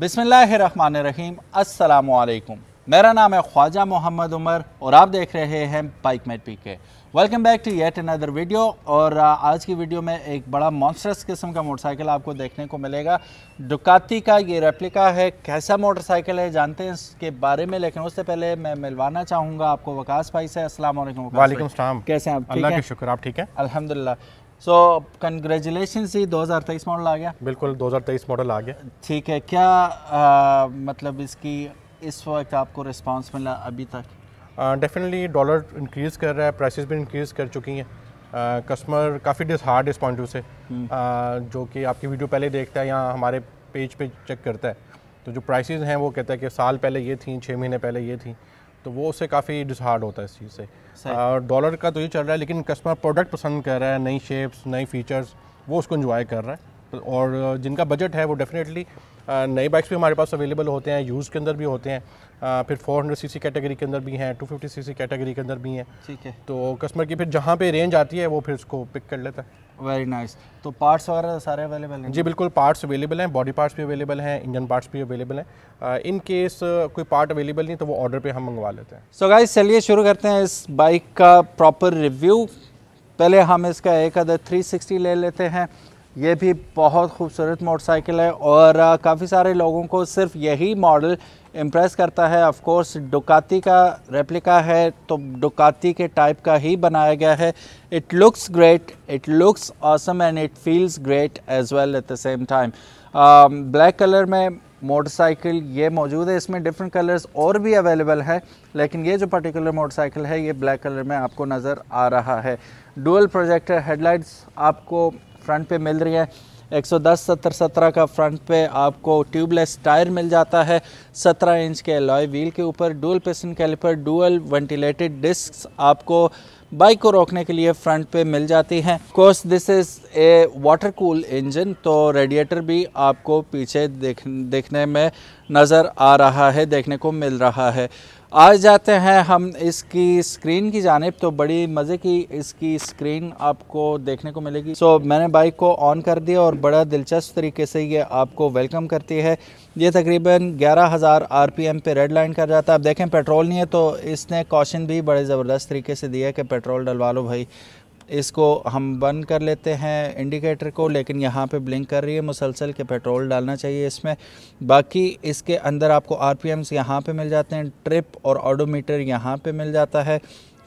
बिसमीम असलकुम मेरा नाम है ख्वाजा मोहम्मद उमर और आप देख रहे हैं bike mate P K welcome back to yet another video और आज की वीडियो में एक बड़ा मॉन्स्ट्रस किस्म का मोटरसाइकिल आपको देखने को मिलेगा डुकाती का ये रेप्लिका है कैसा मोटरसाइकिल है जानते हैं इसके बारे में लेकिन उससे पहले मैं मिलवाना चाहूँगा आपको वकास भाई से असल कैसे हैं आप शुक्र आप ठीक है अलहमदिल्ला सो कंग्रेचुलेशन हज़ार 2023 मॉडल आ गया बिल्कुल 2023 मॉडल आ गया ठीक है क्या आ, मतलब इसकी इस वक्त आपको रिस्पांस मिला अभी तक डेफिनेटली डॉलर इंक्रीज़ कर रहा है प्राइसेस भी इंक्रीज़ कर चुकी हैं कस्टमर काफ़ी डिस हार्ड इस पॉइंट से हम्म। जो कि आपकी वीडियो पहले देखता है या हमारे पेज पे चेक करता है तो जो प्राइसेस हैं वो कहता है कि साल पहले ये थी छः महीने पहले ये थी तो वो उससे काफ़ी डिसहार्ड होता है इस चीज़ से और डॉलर का तो ये चल रहा है लेकिन कस्टमर प्रोडक्ट पसंद कर रहा है नई शेप्स नई फीचर्स वो उसको इन्जॉय कर रहा है तो और जिनका बजट है वो डेफिनेटली नए बाइक्स भी हमारे पास अवेलेबल होते हैं यूज़ के अंदर भी होते हैं आ, फिर 400 सीसी कैटेगरी के अंदर भी हैं 250 सीसी कैटेगरी के अंदर भी हैं ठीक है तो कस्टमर की फिर जहाँ पे रेंज आती है वो फिर उसको पिक कर लेता है वेरी नाइस nice. तो पार्ट्स वगैरह सारे अवेलेबल हैं जी बिल्कुल पार्ट्स अवेलेबल हैं बॉडी पार्ट्स भी अवेलेबल हैं इंजन पार्ट्स भी अवेलेबल हैं इन केस कोई पार्ट अवेलेबल नहीं तो वो ऑर्डर पे हम मंगवा लेते हैं सो गाइस चलिए शुरू करते हैं इस बाइक का प्रॉपर रिव्यू पहले हम इसका एक अदर 360 ले लेते हैं ये भी बहुत खूबसूरत मोटरसाइकिल है और काफ़ी सारे लोगों को सिर्फ यही मॉडल इम्प्रेस करता है ऑफ कोर्स डुकाती का रेप्लिका है तो डुकाती के टाइप का ही बनाया गया है it looks great it looks awesome and it feels great as well at the same time black colour में मोटरसाइकिल ये मौजूद है इसमें डिफरेंट कलर्स और भी अवेलेबल है लेकिन ये जो पर्टिकुलर मोटरसाइकिल है ये ब्लैक कलर में आपको नज़र आ रहा है डुअल प्रोजेक्टर हेडलाइट्स आपको फ्रंट पे मिल रही है 110 सत्तर सत्रह का फ्रंट पे आपको ट्यूबलेस टायर मिल जाता है 17 इंच के लॉय व्हील के ऊपर dual piston caliper dual ventilated disc आपको बाइक को रोकने के लिए फ्रंट पे मिल जाती हैं course this is a water cool engine तो रेडिएटर भी आपको पीछे देख देखने में नज़र आ रहा है देखने को मिल रहा है आज जाते हैं हम इसकी स्क्रीन की जानब तो बड़ी मज़े की इसकी स्क्रीन आपको देखने को मिलेगी सो so, मैंने बाइक को ऑन कर दिया और बड़ा दिलचस्प तरीके से ये आपको वेलकम करती है ये तकरीबन 11000 एम पे रेड लाइन कर जाता है अब देखें पेट्रोल नहीं है तो इसने कॉशन भी बड़े ज़बरदस्त तरीके से दिया कि पेट्रोल डलवा लो भाई इसको हम बंद कर लेते हैं इंडिकेटर को लेकिन यहाँ पे ब्लिंक कर रही है मुसलसल के पेट्रोल डालना चाहिए इसमें बाकी इसके अंदर आपको आर पी एम्स यहाँ पर मिल जाते हैं ट्रिप और ऑडोमीटर यहाँ पर मिल जाता है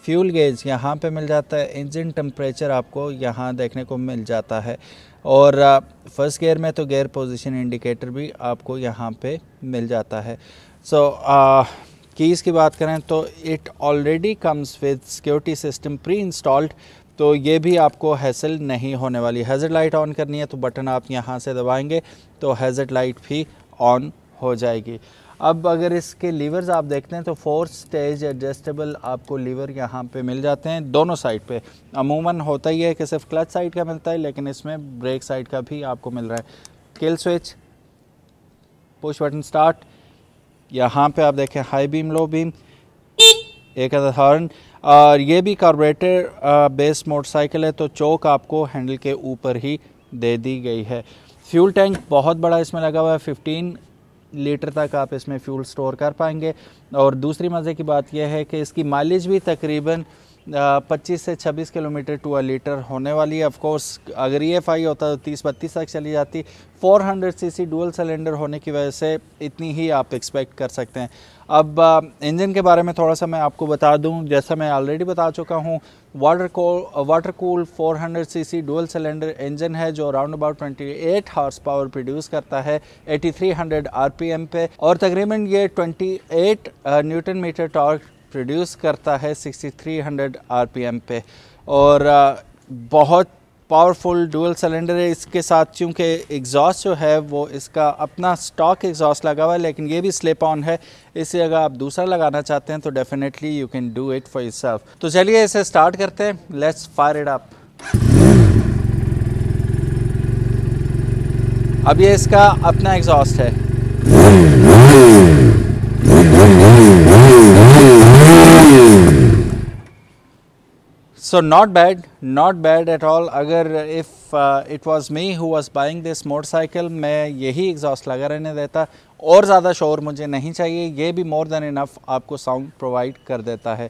फ्यूल गेज यहाँ पे मिल जाता है इंजन टम्परेचर आपको यहाँ देखने को मिल जाता है और फर्स्ट गेयर में तो गेयर पोजीशन इंडिकेटर भी आपको यहाँ पे मिल जाता है सो so, कीज़ की बात करें तो it already comes with security system pre installed तो ये भी आपको हैसल नहीं होने वाली हैज़र लाइट ऑन करनी है तो बटन आप यहाँ से दबाएंगे तो हैज़र लाइट भी ऑन हो जाएगी अब अगर इसके लीवर्स आप देखते हैं तो फोर स्टेज एडजस्टेबल आपको लीवर यहाँ पे मिल जाते हैं दोनों साइड पे अमूमन होता ही है कि सिर्फ क्लच साइड का मिलता है लेकिन इसमें ब्रेक साइड का भी आपको मिल रहा है kill switch push button start यहाँ पे आप देखें हाई बीम लो बीम एक हॉर्न और ये भी कार्बोरेटर बेस मोटरसाइकिल है तो चौक आपको हैंडल के ऊपर ही दे दी गई है फ्यूल टैंक बहुत बड़ा इसमें लगा हुआ है फिफ्टीन लीटर तक आप इसमें फ्यूल स्टोर कर पाएंगे और दूसरी मज़े की बात यह है कि इसकी माइलेज भी तकरीबन 25 uh, से 26 किलोमीटर टू अ लीटर होने वाली है ऑफकोर्स अगर ई एफ आई होता तो 30 बत्तीस तक चली जाती 400 सीसी डुअल सिलेंडर होने की वजह से इतनी ही आप एक्सपेक्ट कर सकते हैं अब इंजन के बारे में थोड़ा सा मैं आपको बता दूं जैसा मैं ऑलरेडी बता चुका हूं water cool water cool 400 CC dual cylinder engine है जो around about 28 horse power produce करता है 8300 आरपीएम पे और तकरीबन ये 28 न्यूटन मीटर टॉर्क प्रोड्यूस करता है 6300 आरपीएम पे और बहुत पावरफुल डुअल सिलेंडर है इसके साथ चूँकि एग्ज़ॉस्ट जो है वो इसका अपना स्टॉक एग्ज़ॉस्ट लगा हुआ है लेकिन ये भी स्लिप ऑन है इसे अगर आप दूसरा लगाना चाहते हैं तो definitely you can do it for self तो चलिए इसे स्टार्ट करते हैं लेट्स फायर इट अप अब ये इसका अपना एग्जॉस्ट है so not bad not bad at all अगर if it was me who was buying this motorcycle मैं यही एग्जॉस्ट लगा रहने देता और ज़्यादा शोर मुझे नहीं चाहिए ये भी मोर देन इनफ आपको साउंड प्रोवाइड कर देता है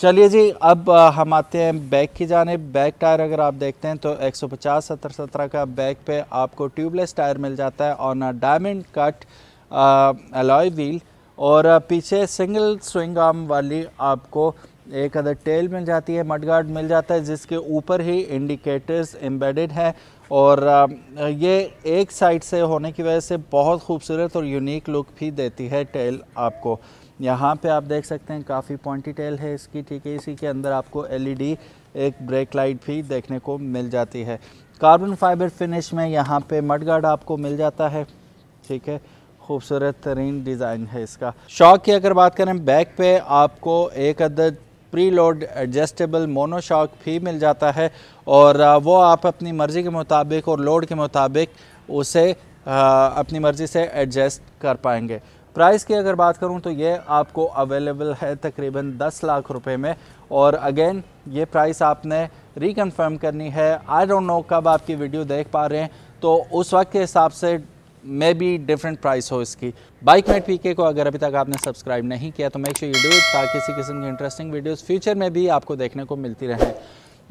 चलिए जी अब uh, हम आते हैं बैक की जाने बैक टायर अगर आप देखते हैं तो 150 सत्तर सत्रह का बैक पे आपको ट्यूबलेस टायर मिल जाता है on a diamond cut alloy wheel और uh, पीछे सिंगल स्विंग आर्म वाली आपको एक अदर टेल मिल जाती है गार्ड मिल जाता है जिसके ऊपर ही इंडिकेटर्स एम्बेडेड है और ये एक साइड से होने की वजह से बहुत खूबसूरत और यूनिक लुक भी देती है टेल आपको यहाँ पे आप देख सकते हैं काफ़ी पॉइंटी टेल है इसकी ठीक है इसी के अंदर आपको एलईडी e एक ब्रेक लाइट भी देखने को मिल जाती है कार्बन फाइबर फिनिश में यहाँ पे गार्ड आपको मिल जाता है ठीक है खूबसूरत तरीन डिज़ाइन है इसका शौक की अगर बात करें बैक पे आपको एक other preload adjustable monoshock भी मिल जाता है और वो आप अपनी मर्ज़ी के मुताबिक और लोड के मुताबिक उसे अपनी मर्ज़ी से एडजस्ट कर पाएंगे प्राइस की अगर बात करूं तो ये आपको अवेलेबल है तकरीबन 10 लाख रुपए में और अगेन ये प्राइस आपने रिकन्फर्म करनी है आई डोंट नो कब आपकी वीडियो देख पा रहे हैं तो उस वक्त के हिसाब से मे बी डिफरेंट प्राइस हो इसकी बाइक मेट पी को अगर अभी तक आपने सब्सक्राइब नहीं किया तो make sure you do it ताकि किसी किस्म की इंटरेस्टिंग वीडियोस फ्यूचर में भी आपको देखने को मिलती रहें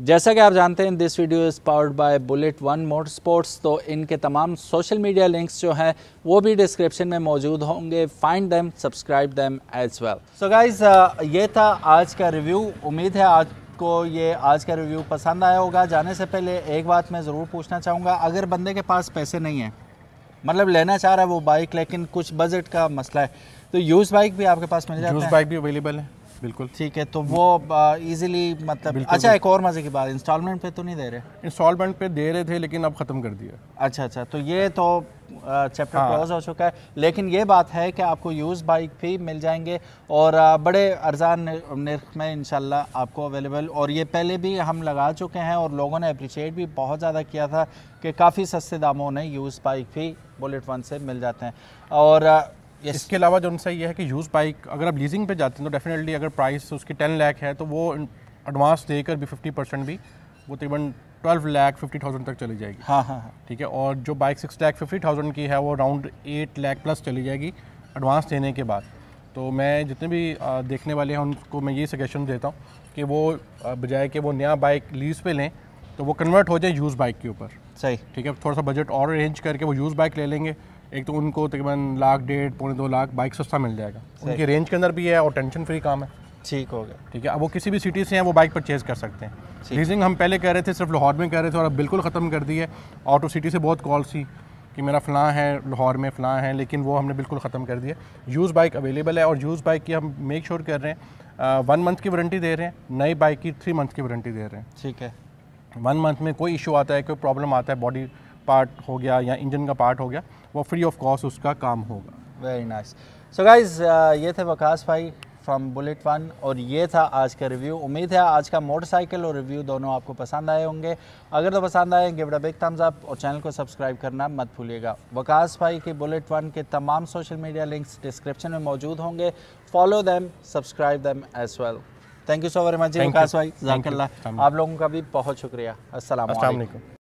जैसा कि आप जानते हैं this video is powered by Bullet One Motorsports तो इनके तमाम सोशल मीडिया लिंक्स जो हैं वो भी डिस्क्रिप्शन में मौजूद होंगे find them subscribe them as well so guys ये था आज का रिव्यू उम्मीद है आज आपको ये आज का रिव्यू पसंद आया होगा जाने से पहले एक बात मैं ज़रूर पूछना चाहूँगा अगर बंदे के पास पैसे नहीं हैं मतलब लेना चाह रहा है वो बाइक लेकिन कुछ बजट का मसला है तो यूज़ बाइक भी आपके पास मिल जाता है यूज़ बाइक भी अवेलेबल है बिल्कुल ठीक है तो वो इजीली मतलब अच्छा एक और मज़े की बात इंस्टॉलमेंट पे तो नहीं दे रहे इंस्टॉलमेंट पे दे रहे थे लेकिन अब ख़त्म कर दिया अच्छा अच्छा तो ये तो चैप्टर क्लोज हाँ। हो चुका है लेकिन ये बात है कि आपको यूज़ बाइक भी मिल जाएंगे और बड़े अरजान नर्ख में इनशाला आपको अवेलेबल और ये पहले भी हम लगा चुके हैं और लोगों ने अप्रिशिएट भी बहुत ज़्यादा किया था कि काफ़ी सस्ते दामों ने यूज़ बाइक भी बुलेट वन से मिल जाते हैं और yes. इसके अलावा जो उनसे ये है कि यूज़ बाइक अगर आप लीजिंग पे जाते हैं तो डेफिनेटली अगर प्राइस उसकी टेन लाख है तो वो एडवांस देकर भी फिफ्टी परसेंट भी वो तकरीबन ट्वेल्व लाख फिफ्टी थाउजेंड तक चली जाएगी हाँ हाँ हाँ ठीक है और जो bike six lakh fifty thousand की है वो अराउंड एट लाख प्लस चली जाएगी एडवांस देने के बाद तो मैं जितने भी देखने वाले हैं उनको मैं ये सजेशन देता हूँ कि वो बजाय कि वो नया बाइक लीज पे लें तो वो कन्वर्ट हो जाए यूज़ बाइक के ऊपर सही ठीक है थोड़ा सा बजट और अरेंज करके वो यूज़ बाइक ले लेंगे एक तो उनको तकरीबन लाख डेढ़ पौने दो लाख बाइक सस्ता मिल जाएगा उनकी रेंज के अंदर भी है और टेंशन फ्री काम है ठीक हो गया ठीक है अब वो किसी भी सिटी से हैं वो बाइक परचेज कर सकते हैं लीजिंग हम पहले कह रहे थे सिर्फ लाहौर में कह रहे थे और अब बिल्कुल ख़त्म कर दी है आउट ऑफ सिटी से बहुत कॉल सी कि मेरा फ़लाँ है लाहौर में फ़लाँ है लेकिन वो हमने बिल्कुल ख़त्म कर दिया यूज़ बाइक अवेलेबल है और यूज़ बाइक की हम मेक श्योर sure कर रहे हैं वन मंथ की वारंटी दे रहे हैं नई बाइक की थ्री मंथ की वारंटी दे रहे हैं ठीक है वन मंथ में कोई इशू आता है कोई प्रॉब्लम आता है बॉडी पार्ट हो गया या इंजन का पार्ट हो गया वो फ्री ऑफ कॉस्ट उसका काम होगा वेरी नाइस सो गाइज ये थे वकास भाई फ्रॉम बुलेट वन और ये था आज का रिव्यू उम्मीद है आज का मोटरसाइकिल और रिव्यू दोनों आपको पसंद आए होंगे अगर तो पसंद आए give a big thumbs up और चैनल को सब्सक्राइब करना मत भूलिएगा वकास भाई के बुलेट वन के तमाम सोशल मीडिया लिंक्स डिस्क्रिप्शन में मौजूद होंगे follow them subscribe them as well thank you so very much जी वकास भाई जाकल्ला आप लोगों का भी बहुत शुक्रिया असल